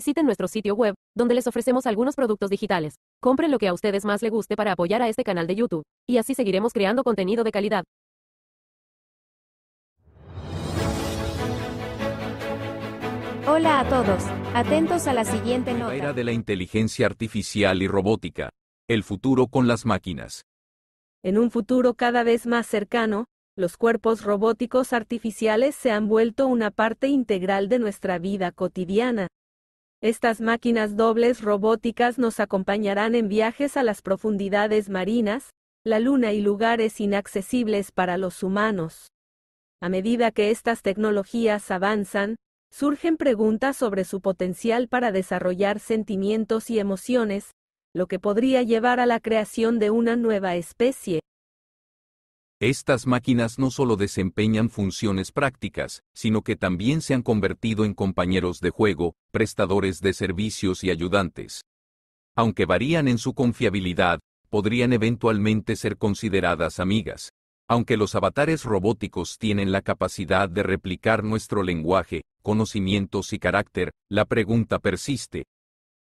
Visiten nuestro sitio web, donde les ofrecemos algunos productos digitales. Compren lo que a ustedes más les guste para apoyar a este canal de YouTube, y así seguiremos creando contenido de calidad. Hola a todos, atentos a la siguiente nota. La era de la inteligencia artificial y robótica. El futuro con las máquinas. En un futuro cada vez más cercano, los cuerpos robóticos artificiales se han vuelto una parte integral de nuestra vida cotidiana. Estas máquinas dobles robóticas nos acompañarán en viajes a las profundidades marinas, la luna y lugares inaccesibles para los humanos. A medida que estas tecnologías avanzan, surgen preguntas sobre su potencial para desarrollar sentimientos y emociones, lo que podría llevar a la creación de una nueva especie. Estas máquinas no solo desempeñan funciones prácticas, sino que también se han convertido en compañeros de juego, prestadores de servicios y ayudantes. Aunque varían en su confiabilidad, podrían eventualmente ser consideradas amigas. Aunque los avatares robóticos tienen la capacidad de replicar nuestro lenguaje, conocimientos y carácter, la pregunta persiste.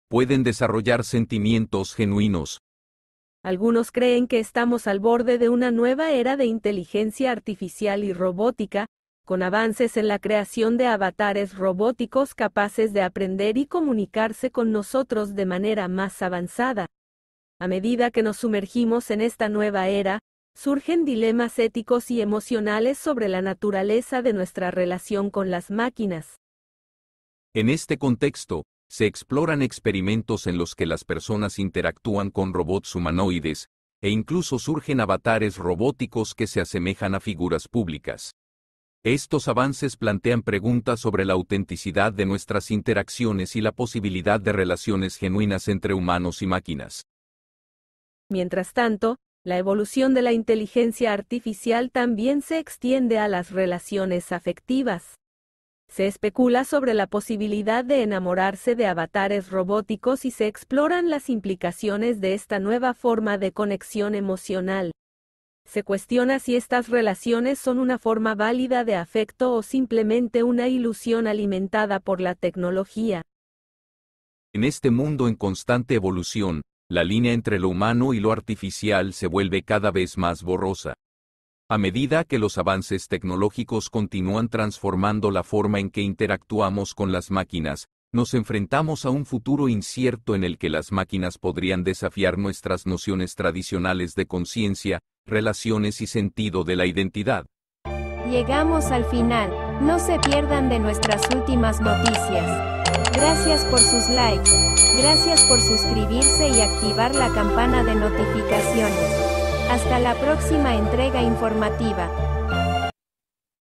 ¿Pueden desarrollar sentimientos genuinos, algunos creen que estamos al borde de una nueva era de inteligencia artificial y robótica, con avances en la creación de avatares robóticos capaces de aprender y comunicarse con nosotros de manera más avanzada. A medida que nos sumergimos en esta nueva era, surgen dilemas éticos y emocionales sobre la naturaleza de nuestra relación con las máquinas. En este contexto, se exploran experimentos en los que las personas interactúan con robots humanoides, e incluso surgen avatares robóticos que se asemejan a figuras públicas. Estos avances plantean preguntas sobre la autenticidad de nuestras interacciones y la posibilidad de relaciones genuinas entre humanos y máquinas. Mientras tanto, la evolución de la inteligencia artificial también se extiende a las relaciones afectivas. Se especula sobre la posibilidad de enamorarse de avatares robóticos y se exploran las implicaciones de esta nueva forma de conexión emocional. Se cuestiona si estas relaciones son una forma válida de afecto o simplemente una ilusión alimentada por la tecnología. En este mundo en constante evolución, la línea entre lo humano y lo artificial se vuelve cada vez más borrosa. A medida que los avances tecnológicos continúan transformando la forma en que interactuamos con las máquinas, nos enfrentamos a un futuro incierto en el que las máquinas podrían desafiar nuestras nociones tradicionales de conciencia, relaciones y sentido de la identidad. Llegamos al final, no se pierdan de nuestras últimas noticias. Gracias por sus likes, gracias por suscribirse y activar la campana de notificaciones. Hasta la próxima entrega informativa.